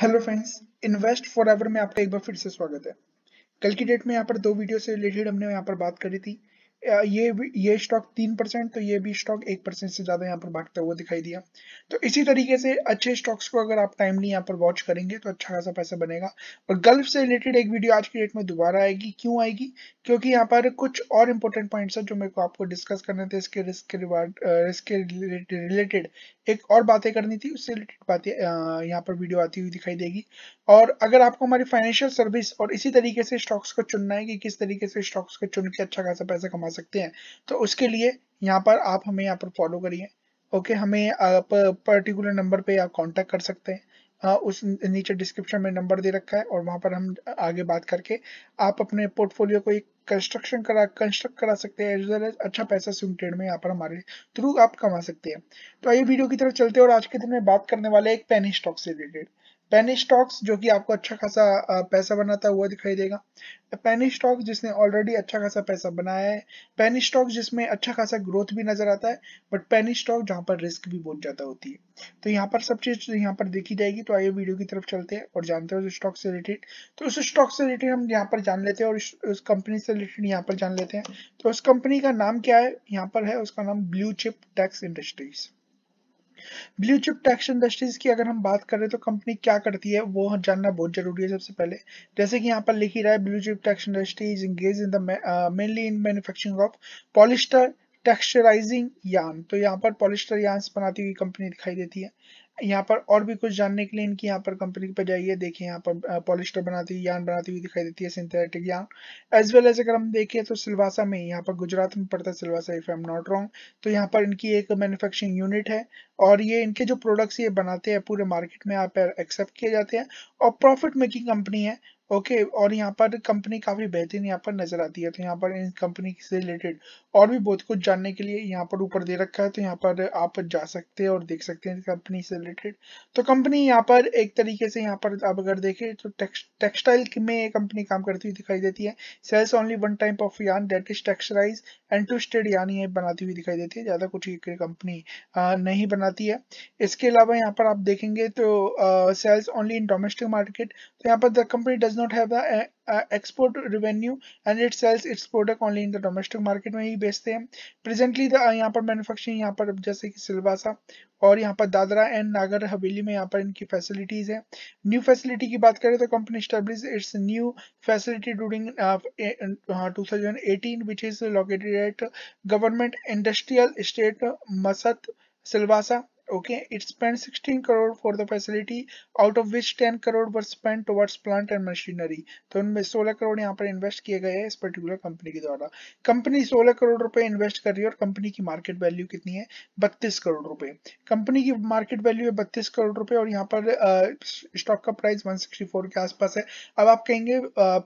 hello friends invest for ever में आपका एक बार फिर से स्वागत है कल की डेट में यहाँ पर दो वीडियो से रिलेटेड हमने यहाँ पर बात करी थी ये ये स्टॉक तीन परसेंट तो ये भी स्टॉक एक परसेंट से ज़्यादा यहाँ पर भागता हुआ दिखाई दिया तो इसी तरीके से अच्छे स्टॉक्स को अगर आप टाइमली यहाँ पर वॉच करेंगे तो अच्छा खासा पैसा बनेगा और गल्फ से रिलेटेड एक वीडियो आज की डेट में दोबारा आएगी क्यों आएगी क्योंकि यहाँ पर कुछ और इम्पोर्टेंट पॉइंट्स हैं जो मेरे को आपको डिस्कस करने थे इसके रिस्क के रिवार्ड रिस्क के रिलेटेड एक और बातें करनी थी उससे रिलेटेड बातें यहाँ पर वीडियो आती हुई दिखाई देगी और अगर आपको हमारी फाइनेंशियल सर्विस और इसी तरीके से स्टॉक्स को चुनना है कि किस तरीके से स्टॉक्स को चुन के अच्छा खासा पैसा कमा सकते हैं तो उसके लिए यहाँ पर आप हमें यहाँ पर फॉलो करिए ओके हमें आप पर्टिकुलर नंबर पर आप कॉन्टैक्ट कर सकते हैं उस नीचे डिस्क्रिप्शन में नंबर दे रखा है और वहाँ पर हम आगे बात करके आप अपने पोर्टफोलियो को एक कंस्ट्रक्शन करा कंस्ट्रक्ट करा सकते हैं एज वेल एज अच्छा पैसा स्विंग ट्रेड में यहाँ पर हमारे थ्रू आप कमा सकते हैं तो आइए वीडियो की तरफ चलते हैं और आज के दिन में बात करने वाले एक पेनी स्टॉक से रिलेटेड पेनी स्टॉक्स जो कि आपको अच्छा खासा पैसा बनाता हुआ दिखाई देगा पेनी स्टॉक जिसने ऑलरेडी अच्छा खासा पैसा बनाया है पेनी स्टॉक जिसमें अच्छा खासा ग्रोथ भी नजर आता है बट पेनी स्टॉक जहां पर रिस्क भी बहुत ज्यादा होती है तो यहाँ पर सब चीज यहाँ पर देखी जाएगी तो आइए वीडियो की तरफ चलते हैं और जानते हैं उस स्टॉक से रिलेटेड तो उस स्टॉक से रिलेटेड हम यहाँ पर जान लेते हैं और उस कंपनी से रिलेटेड यहाँ पर जान लेते हैं तो उस कंपनी का नाम क्या है यहाँ पर है उसका नाम Blue Chip Tex Industries Blue Chip Tex Industries की अगर हम बात करें तो कंपनी क्या करती है वो जानना बहुत जरूरी है सबसे पहले जैसे कि यहाँ पर लिखी रहा है Blue Chip Tex Industries engage in the mainly in manufacturing of polyester texturising yarn तो यहाँ पर पॉलिस्टर यान बनाती हुई कंपनी दिखाई देती है यहाँ पर और भी कुछ जानने के लिए इनकी यहाँ पर कंपनी पर जाइए देखिए यहाँ पर पॉलिस्टर बनाती हुई यान बनाती हुई दिखाई देती है सिंथेटिक यान एज वेल एज अगर हम देखें तो सिलवासा में यहाँ पर गुजरात में पड़ता है Silvassa if I am not wrong तो यहाँ पर इनकी एक मैन्युफैक्चरिंग यूनिट है और ये इनके जो प्रोडक्ट्स ये बनाते हैं पूरे मार्केट में यहाँ पर एक्सेप्ट किए जाते हैं और प्रॉफिट मेकिंग कंपनी है ओके okay, और यहाँ पर कंपनी काफी बेहतरीन यहाँ पर नजर आती है तो यहाँ पर इन कंपनी से रिलेटेड और भी बहुत कुछ जानने के लिए यहाँ पर ऊपर दे रखा है तो यहाँ पर आप जा सकते हैं और देख सकते हैं कंपनी से रिलेटेड तो कंपनी यहाँ पर एक तरीके से यहाँ पर आप अगर देखें तो टेक्सटाइल में कंपनी काम करती हुई दिखाई देती है sells only one type of yarn that is texturise and twisted yarn ये बनाती हुई दिखाई देती है ज्यादा कुछ कंपनी नहीं बनाती है इसके अलावा यहाँ पर आप देखेंगे तो sells only in domestic market यहाँ पर the company does not have the export revenue and it sells its product only in the domestic market में ही बेचते हैं प्रेजेंटली द uh, यहाँ पर मैन्युफैक्चरिंग यहाँ पर जैसे कि सिलवासा और यहाँ पर दादरा एंड नागर हवेली में यहाँ पर इनकी फैसिलिटीज है न्यू फैसिलिटी की बात करें तो company establish its new facility during two thousand eighteen which is located at government industrial estate Masat Silvassa okay it spent 16 crore for the facility out of which 10 crore were spent towards plant and machinery तो उनमें 16 करोड़ यहाँ पर invest किए गए हैं इस particular company के द्वारा कंपनी 16 करोड़ रुपए इन्वेस्ट कर रही है और कंपनी की मार्केट वैल्यू कितनी है 32 करोड़ रुपए कंपनी की मार्केट वैल्यू है 32 करोड़ रुपए और यहाँ पर स्टॉक का प्राइस 164 के आसपास है अब आप कहेंगे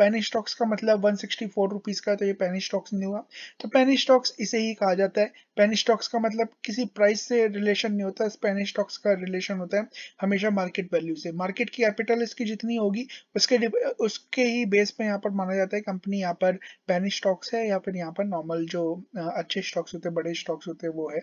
पेनी स्टॉक्स का मतलब 164 रुपीस का तो ये पेनी स्टॉक्स नहीं हुआ तो पेनी स्टॉक्स इसे ही कहा जाता है पेनी स्टॉक्स का मतलब किसी प्राइस से रिलेशन नहीं होता होता है स्पेनिश स्टॉक्स का रिलेशन होता है हमेशा मार्केट वैल्यू से मार्केट की कैपिटल इसकी जितनी होगी उसके उसके ही बेस पे यहाँ पर माना जाता है कंपनी यहाँ पर स्पेनिश स्टॉक्स है या फिर यहाँ पर नॉर्मल जो अच्छे स्टॉक्स होते हैं बड़े स्टॉक्स होते हैं वो है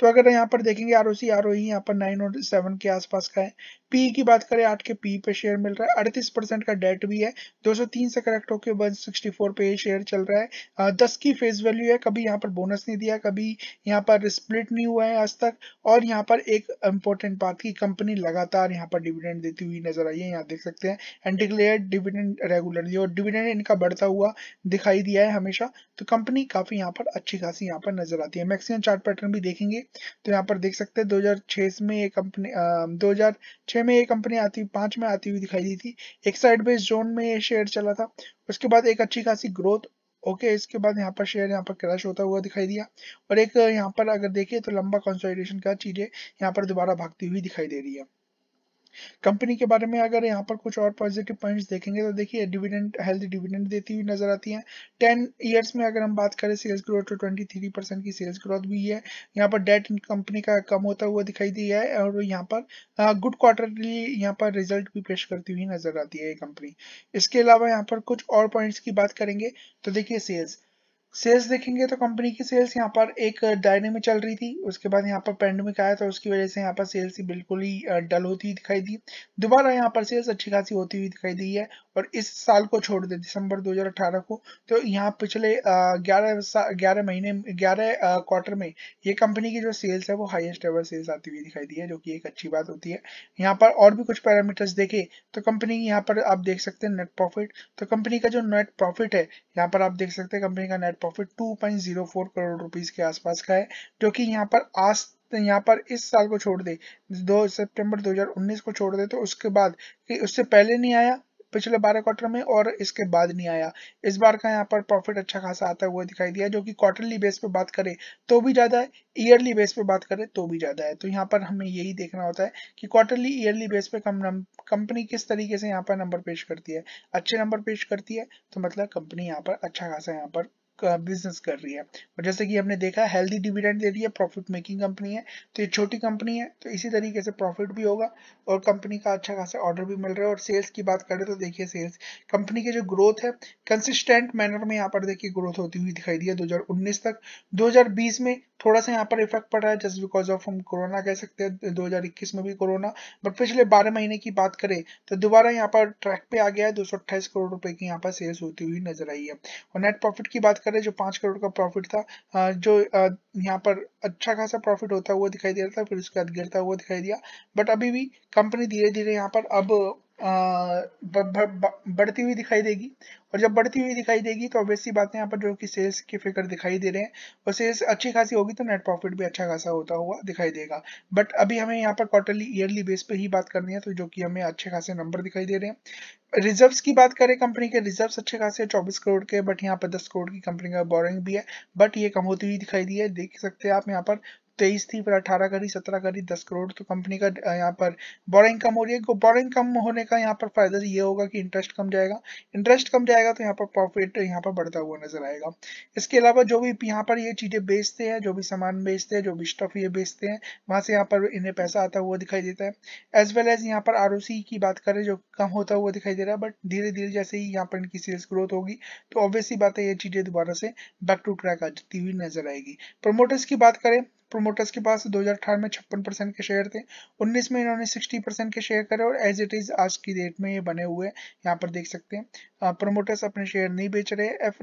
तो अगर यहाँ पर देखेंगे R O C R O यहाँ पर नाइन और सेवन के आसपास का है पी की बात करें आठ के पी पे शेयर मिल रहा है अड़तीस परसेंट का डेट भी है दो सौ तीन से करेक्ट होकर वन सिक्सटी फोर पे शेयर चल रहा है दस की फेस वैल्यू है कभी यहाँ पर बोनस नहीं दिया कभी यहाँ पर स्प्लिट नहीं हुआ है आज तक और यहाँ पर एक इंपॉर्टेंट बात की कंपनी लगातार यहाँ पर डिविडेंड देती हुई नजर आई है यहाँ देख सकते हैं एंड डिक्लेयर डिविडेंड रेगुलरली और डिविडेंड इनका बढ़ता हुआ दिखाई दिया है हमेशा तो कंपनी काफी यहाँ पर अच्छी खासी यहाँ पर नजर आती है मैक्सिमम चार्ट पैटर्न भी देखेंगे तो यहाँ पर देख सकते हैं दो में ये कंपनी दो में ये कंपनी आती हुई पांच में आती हुई दिखाई दी थी एक साइड बेस जोन में ये शेयर चला था उसके बाद एक अच्छी खासी ग्रोथ ओके okay, इसके बाद यहाँ पर शेयर यहाँ पर क्रैश होता हुआ दिखाई दिया और एक यहाँ पर अगर देखिए तो लंबा कंसोलिडेशन का चीज़ें यहाँ पर दोबारा भागती हुई दिखाई दे रही है कंपनी के बारे में अगर यहाँ पर कुछ और पॉजिटिव पॉइंट्स देखेंगे तो देखिए डिविडेंड हेल्थी डिविडेंड देती हुई नजर आती है टेन ईयर्स में अगर हम बात करें सेल्स ग्रोथ तो ट्वेंटी थ्री परसेंट की सेल्स ग्रोथ भी है यहाँ पर डेट कंपनी का कम होता हुआ दिखाई दिया है और यहाँ पर गुड क्वार्टरली यहाँ पर रिजल्ट भी पेश करती हुई नजर आती है ये कंपनी इसके अलावा यहाँ पर कुछ और पॉइंट्स की बात करेंगे तो देखिए सेल्स सेल्स देखेंगे तो कंपनी की सेल्स यहाँ पर एक दायरे में चल रही थी उसके बाद यहाँ पर पैंडमिक आया था उसकी वजह से यहाँ पर सेल्स ही बिल्कुल ही डल होती हुई दिखाई दी दोबारा यहाँ पर सेल्स अच्छी खासी होती हुई दिखाई दी है और इस साल को छोड़ दे दिसंबर 2018 को तो यहाँ पिछले ग्यारह ग्यारह महीने ग्यारह क्वार्टर में ये कंपनी की जो सेल्स है वो हाईएस्ट एवर सेल्स आती हुई दिखाई दी है जो कि एक अच्छी बात होती है यहाँ पर और भी कुछ पैरामीटर्स देखे तो कंपनी यहाँ पर आप देख सकते हैं नेट प्रॉफिट तो कंपनी का जो नेट प्रॉफिट है यहाँ पर आप देख सकते हैं कंपनी का net profit two crore rupees के आसपास का है जो कि यहाँ पर आज यहाँ पर इस साल को छोड़ दे दो सितंबर 2019 को छोड़ दे तो उसके बाद कि उससे पहले नहीं आया पिछले बारह क्वार्टर में और इसके बाद नहीं आया इस बार का यहाँ पर प्रॉफिट अच्छा खासा आता हुआ दिखाई दिया जो कि क्वार्टरली बेस पे बात करें तो भी ज्यादा है ईयरली बेस पे बात करें तो भी ज्यादा है तो यहाँ पर हमें यही देखना होता है कि क्वार्टरली ईयरली बेस पे कम कंपनी किस तरीके से यहाँ पर नंबर पेश करती है अच्छे नंबर पेश करती है तो मतलब कंपनी यहाँ पर अच्छा खासा यहाँ पर बिजनेस कर रही है और जैसे कि हमने देखा हेल्दी डिविडेंड दे रही है प्रॉफिट मेकिंग कंपनी है तो ये छोटी कंपनी है तो इसी तरीके से प्रॉफिट भी होगा और कंपनी का अच्छा खासा ऑर्डर भी मिल रहा है और सेल्स की बात करें तो देखिए सेल्स कंपनी के जो ग्रोथ है कंसिस्टेंट मैनर में यहाँ पर देखिए ग्रोथ होती हुई दिखाई दी है दो तक दो में थोड़ा सा यहाँ पर इफेक्ट पड़ रहा है जस्ट बिकॉज ऑफ हम कोरोना कह सकते हैं दो में भी कोरोना बट पिछले बारह महीने की बात करें तो दोबारा यहाँ पर ट्रैक पे आ गया है दो करोड़ रुपए की यहाँ पर सेल्स होती हुई नजर आई है और नेट प्रॉफिट की बात करें करें जो पांच करोड़ का प्रॉफिट था जो यहाँ पर अच्छा खासा प्रॉफिट होता हुआ दिखाई दे रहा था फिर उसके बाद गिरता हुआ दिखाई दिया बट अभी भी कंपनी धीरे धीरे यहाँ पर अब बढ़ती हुई दिखाई देगी और जब बढ़ती हुई दिखाई देगी तो ऑब्वियसली बात है यहाँ पर जो कि सेल्स के फिगर दिखाई दे रहे हैं और सेल्स अच्छी खासी होगी तो नेट प्रॉफिट भी अच्छा खासा होता हुआ दिखाई देगा बट अभी हमें यहाँ पर क्वार्टरली ईयरली बेस पे ही बात करनी है तो जो कि हमें अच्छे खासे नंबर दिखाई दे रहे हैं रिजर्व्स की बात करें कंपनी के रिजर्व्स अच्छे खासे चौबीस करोड़ के बट यहाँ पर दस करोड़ की कंपनी का बोरिंग भी है बट ये कम होती हुई दिखाई दी है देख सकते हैं आप यहाँ पर तेईस थी फिर अठारह करी सत्रह करी दस करोड़ तो कंपनी का यहाँ पर बोरिंग कम हो रही है बोरिंग कम होने का यहाँ पर फायदा ये होगा कि इंटरेस्ट कम जाएगा इंटरेस्ट कम जाएगा तो यहाँ पर प्रॉफिट यहाँ पर बढ़ता हुआ नजर आएगा इसके अलावा जो भी यहाँ पर ये चीजें बेचते हैं जो भी सामान बेचते हैं जो भी स्टफ ये बेचते हैं वहां से यहाँ पर इन्हें पैसा आता हुआ दिखाई देता है एज वेल एज यहाँ पर आर की बात करें जो कम होता हुआ दिखाई दे रहा है बट धीरे धीरे जैसे ही यहाँ पर इनकी सेल्स ग्रोथ होगी तो ऑब्वियसली बात है ये चीजें दोबारा से बैक टू ट्रैक आ जाती हुई नजर आएगी प्रोमोटर्स की बात करें प्रोमोटर्स के पास 2018 में छप्पन परसेंट के शेयर थे 19 में इन्होंने 60 परसेंट के शेयर करे और एज इट इज आज की डेट में ये बने हुए हैं यहाँ पर देख सकते हैं प्रमोटर्स अपने शेयर नहीं बेच रहे एफ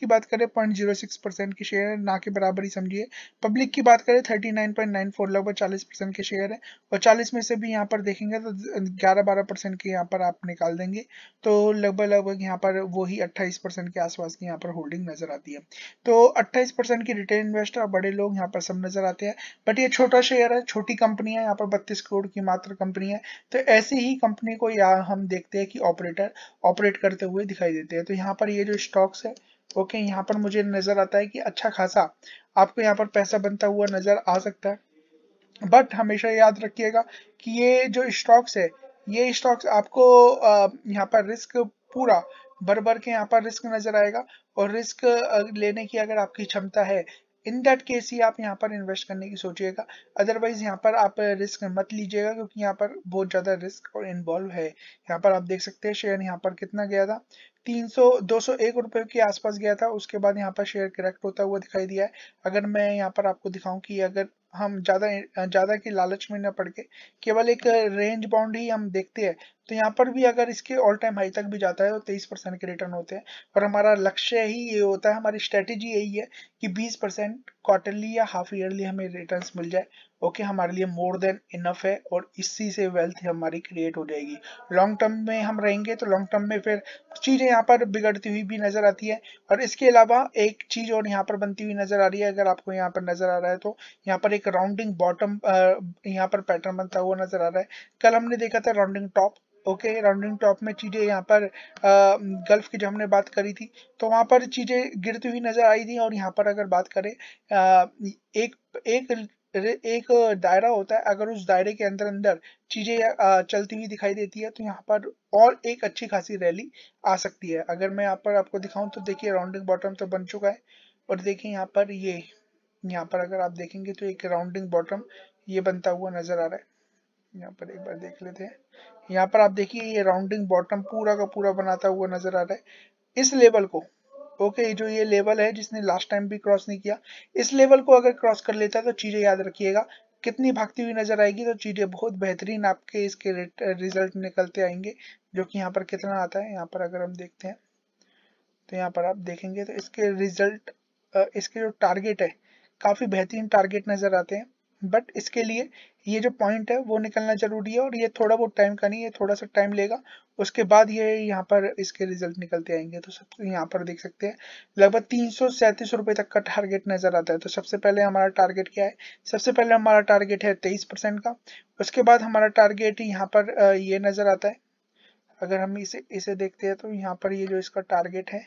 की बात करें पॉइंट जीरो सिक्स परसेंट की शेयर है ना के बराबर ही समझिए पब्लिक की बात करें thirty nine point nine four लगभग चालीस परसेंट के शेयर है और चालीस में से भी यहाँ पर देखेंगे तो ग्यारह बारह परसेंट के यहाँ पर आप निकाल देंगे तो लगभग लगभग यहाँ पर वही अट्ठाईस परसेंट के आसपास की यहाँ पर होल्डिंग नजर आती है तो अट्ठाईस परसेंट की रिटेल इन्वेस्टर और बड़े लोग यहाँ पर सब नजर आते हैं बट ये छोटा शेयर है छोटी कंपनी है यहाँ पर बत्तीस करोड़ की मात्र कंपनी है तो ऐसी ही कंपनी को यहाँ हम देखते हैं कि ऑपरेटर ऑपरेट करते हुए भी दिखाई देते हैं तो यहाँ पर ये जो स्टॉक्स है ओके यहाँ पर मुझे नज़र आता है कि अच्छा खासा आपको यहाँ पर पैसा बनता हुआ नज़र आ सकता है बट हमेशा याद रखिएगा कि ये जो स्टॉक्स है ये स्टॉक्स आपको यहाँ पर रिस्क पूरा भर भर के यहाँ पर रिस्क नज़र आएगा और रिस्क लेने की अगर आपकी क्षमता है इन दैट केस ही आप यहाँ पर इन्वेस्ट करने की सोचिएगा अदरवाइज यहाँ पर आप रिस्क मत लीजिएगा क्योंकि यहाँ पर बहुत ज़्यादा रिस्क और इन्वॉल्व है यहाँ पर आप देख सकते हैं शेयर यहाँ पर कितना गया था 300 201 रुपए के आसपास गया था उसके बाद यहाँ पर शेयर करेक्ट होता हुआ दिखाई दिया है अगर मैं यहाँ पर आपको दिखाऊं कि अगर हम ज़्यादा ज़्यादा की लालच में न पड़ के केवल एक रेंज बाउंड ही हम देखते हैं तो यहाँ पर भी अगर इसके ऑल टाइम हाई तक भी जाता है तो तेईस परसेंट के रिटर्न होते हैं और हमारा लक्ष्य ही ये होता है हमारी स्ट्रेटेजी यही है कि बीस परसेंट क्वार्टरली या हाफ ईयरली हमें रिटर्न मिल जाए ओके okay, हमारे लिए मोर देन इनफ है और इसी से वेल्थ हमारी क्रिएट हो जाएगी लॉन्ग टर्म में हम रहेंगे तो लॉन्ग टर्म में फिर चीज़ें यहाँ पर बिगड़ती हुई भी नज़र आती है और इसके अलावा एक चीज़ और यहाँ पर बनती हुई नज़र आ रही है अगर आपको यहाँ पर नज़र आ रहा है तो यहाँ पर एक राउंडिंग बॉटम यहाँ पर पैटर्न बनता हुआ नज़र आ रहा है कल हमने देखा था rounding top okay rounding top में चीज़ें यहाँ पर गल्फ़ की जो हमने बात करी थी तो वहाँ पर चीज़ें गिरती हुई नज़र आई थी और यहाँ पर अगर बात करें आ, एक एक एक दायरा होता है अगर उस दायरे के अंदर अंदर चीज़ें चलती हुई दिखाई देती है तो यहाँ पर और एक अच्छी खासी रैली आ सकती है अगर मैं यहाँ पर आपको दिखाऊं तो देखिए राउंडिंग बॉटम तो बन चुका है और देखिए यहाँ पर ये यहाँ पर अगर आप देखेंगे तो एक राउंडिंग बॉटम ये बनता हुआ नजर आ रहा है यहाँ पर एक बार देख लेते हैं यहाँ पर आप देखिए ये राउंडिंग बॉटम पूरा का पूरा बनाता हुआ नजर आ रहा है इस लेवल को ओके okay, जो ये लेवल है जिसने लास्ट टाइम भी क्रॉस नहीं किया इस लेवल को अगर क्रॉस कर लेता है तो चीज़ें याद रखिएगा कितनी भागती हुई नजर आएगी तो चीज़ें बहुत बेहतरीन आपके इसके रिजल्ट निकलते आएंगे जो कि यहाँ पर कितना आता है यहाँ पर अगर हम देखते हैं तो यहाँ पर आप देखेंगे तो इसके रिजल्ट इसके जो टारगेट है काफ़ी बेहतरीन टारगेट नज़र आते हैं बट इसके लिए ये जो पॉइंट है वो निकलना जरूरी है और ये थोड़ा बहुत टाइम का नहीं है थोड़ा सा टाइम लेगा उसके बाद ये यहाँ पर इसके रिजल्ट निकलते आएंगे तो सब यहाँ पर देख सकते हैं लगभग तीन सौ सैंतीस रुपये तक का टारगेट नजर आता है तो सबसे पहले हमारा टारगेट क्या है सबसे पहले हमारा टारगेट है तेईस परसेंट का उसके बाद हमारा टारगेट यहाँ पर ये नजर आता है अगर हम इसे इसे देखते हैं तो यहाँ पर ये जो इसका टारगेट है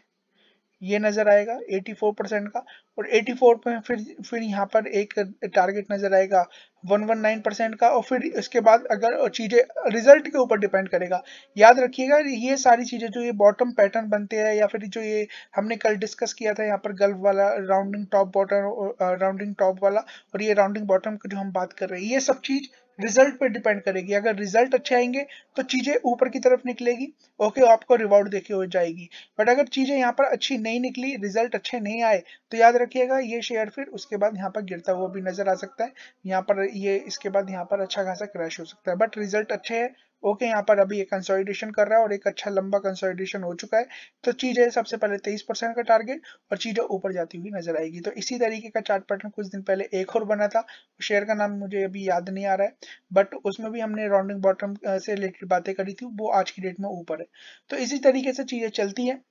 ये नजर आएगा 84 परसेंट का और 84 पे फिर फिर यहाँ पर एक टारगेट नजर आएगा 119 परसेंट का और फिर इसके बाद अगर चीजें रिजल्ट के ऊपर डिपेंड करेगा याद रखिएगा ये सारी चीजें जो ये बॉटम पैटर्न बनते हैं या फिर जो ये हमने कल डिस्कस किया था यहाँ पर गल्फ वाला rounding top bottom rounding top वाला और ये राउंडिंग बॉटम की जो हम बात कर रहे हैं ये सब चीज रिजल्ट पे डिपेंड करेगी अगर रिजल्ट अच्छे आएंगे तो चीजें ऊपर की तरफ निकलेगी ओके आपको रिवॉर्ड देखे हुए जाएगी बट अगर चीजें यहाँ पर अच्छी नहीं निकली रिजल्ट अच्छे नहीं आए तो याद रखिएगा ये शेयर फिर उसके बाद यहाँ पर गिरता हुआ भी नजर आ सकता है यहाँ पर ये इसके बाद यहाँ पर अच्छा खासा क्रैश हो सकता है बट रिजल्ट अच्छे है ओके यहाँ पर अभी एक कंसोलिडेशन कर रहा है और एक अच्छा लंबा कंसोलिडेशन हो चुका है तो चीजें सबसे पहले 23 परसेंट का टारगेट और चीजें ऊपर जाती हुई नजर आएगी तो इसी तरीके का चार्ट पैटर्न कुछ दिन पहले एक और बना था शेयर का नाम मुझे अभी याद नहीं आ रहा है बट उसमें भी हमने राउंडिंग बॉटम से रिलेटेड बातें करी थी वो आज की डेट में ऊपर है तो इसी तरीके से चीजें चलती है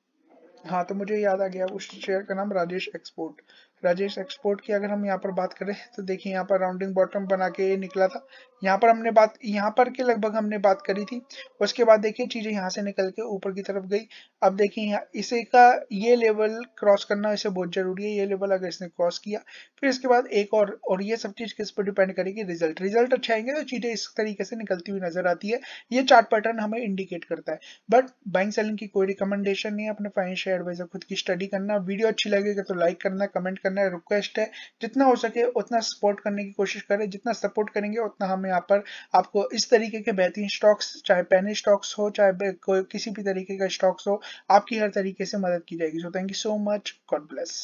हाँ तो मुझे याद आ गया उस शेयर का नाम राजेश एक्सपोर्ट राजेश एक्सपोर्ट की अगर हम यहाँ पर बात करें तो देखिए यहाँ पर राउंडिंग बॉटम बना के निकला था यहाँ पर हमने बात यहाँ पर के लगभग हमने बात करी थी उसके बाद देखिए चीजें यहाँ से निकल के ऊपर की तरफ गई अब देखिए इसे का ये लेवल क्रॉस करना इसे बहुत जरूरी है ये लेवल अगर इसने क्रॉस किया फिर इसके बाद एक और और ये सब चीज किस पर डिपेंड करेगी रिजल्ट रिजल्ट अच्छा आएंगे तो चीजें इस तरीके से निकलती हुई नजर आती है ये चार्ट पैटर्न हमें इंडिकेट करता है बट बाइंग सेलिंग की कोई रिकमेंडेशन नहीं है अपने फाइनेंशियल एडवाइजर खुद की स्टडी करना वीडियो अच्छी लगेगा तो लाइक करना कमेंट करना करना रिक्वेस्ट है जितना हो सके उतना सपोर्ट करने की कोशिश करें जितना सपोर्ट करेंगे उतना हम यहाँ पर आपको इस तरीके के बेहतरीन स्टॉक्स चाहे पैनी स्टॉक्स हो चाहे कोई किसी भी तरीके का स्टॉक्स हो आपकी हर तरीके से मदद की जाएगी so thank you so much God bless